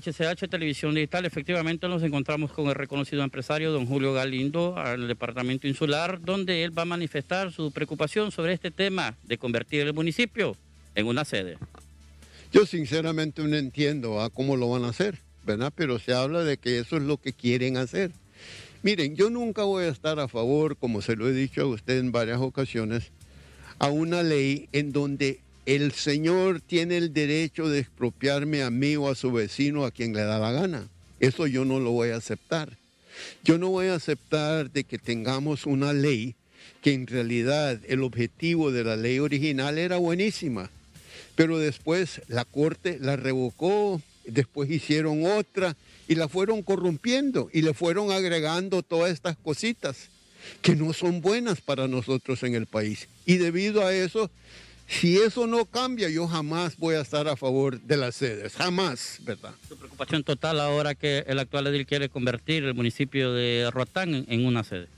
HCH Televisión Digital, efectivamente nos encontramos con el reconocido empresario don Julio Galindo al departamento insular, donde él va a manifestar su preocupación sobre este tema de convertir el municipio en una sede. Yo sinceramente no entiendo a ¿ah? cómo lo van a hacer, ¿verdad? Pero se habla de que eso es lo que quieren hacer. Miren, yo nunca voy a estar a favor, como se lo he dicho a usted en varias ocasiones, a una ley en donde el Señor tiene el derecho de expropiarme a mí o a su vecino a quien le da la gana. Eso yo no lo voy a aceptar. Yo no voy a aceptar de que tengamos una ley que en realidad el objetivo de la ley original era buenísima, pero después la corte la revocó, después hicieron otra y la fueron corrompiendo y le fueron agregando todas estas cositas que no son buenas para nosotros en el país. Y debido a eso, si eso no cambia, yo jamás voy a estar a favor de las sedes, jamás, ¿verdad? Su preocupación total ahora que el actual edil quiere convertir el municipio de Roatán en una sede.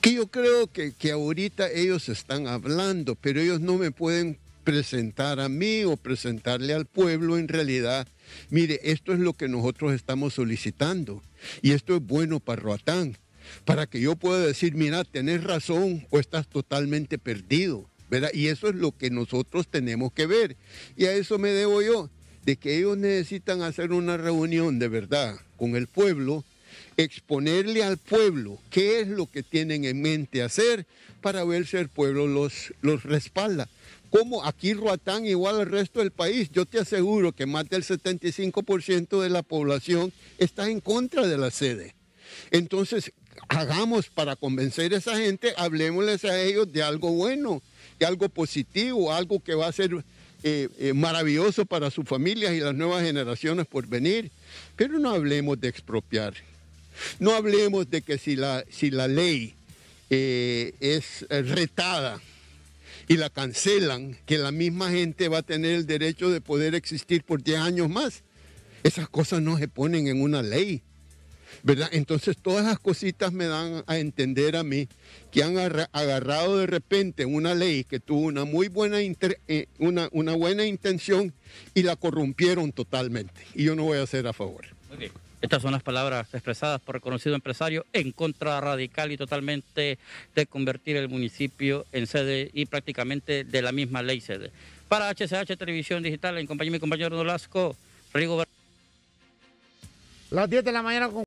Que yo creo que, que ahorita ellos están hablando, pero ellos no me pueden presentar a mí o presentarle al pueblo en realidad, mire, esto es lo que nosotros estamos solicitando y esto es bueno para Roatán, para que yo pueda decir, mira, tenés razón o estás totalmente perdido. Y eso es lo que nosotros tenemos que ver. Y a eso me debo yo, de que ellos necesitan hacer una reunión de verdad con el pueblo, exponerle al pueblo qué es lo que tienen en mente hacer para ver si el pueblo los, los respalda. Como aquí Roatán, igual al resto del país, yo te aseguro que más del 75% de la población está en contra de la sede. Entonces, hagamos para convencer a esa gente, hablemosles a ellos de algo bueno, de algo positivo, algo que va a ser eh, eh, maravilloso para sus familias y las nuevas generaciones por venir. Pero no hablemos de expropiar. No hablemos de que si la, si la ley eh, es retada y la cancelan, que la misma gente va a tener el derecho de poder existir por 10 años más. Esas cosas no se ponen en una ley. Entonces todas las cositas me dan a entender a mí que han agarrado de repente una ley que tuvo una muy buena, eh, una, buena intención y la corrompieron totalmente. Y yo no voy a ser a favor. Estas son las palabras expresadas por conocido empresario en contra radical y totalmente de convertir el municipio en sede y prácticamente de la misma ley sede. Para HCH Televisión Digital, en compañía mi compañero Nolasco, Rigo Las 10 de la mañana con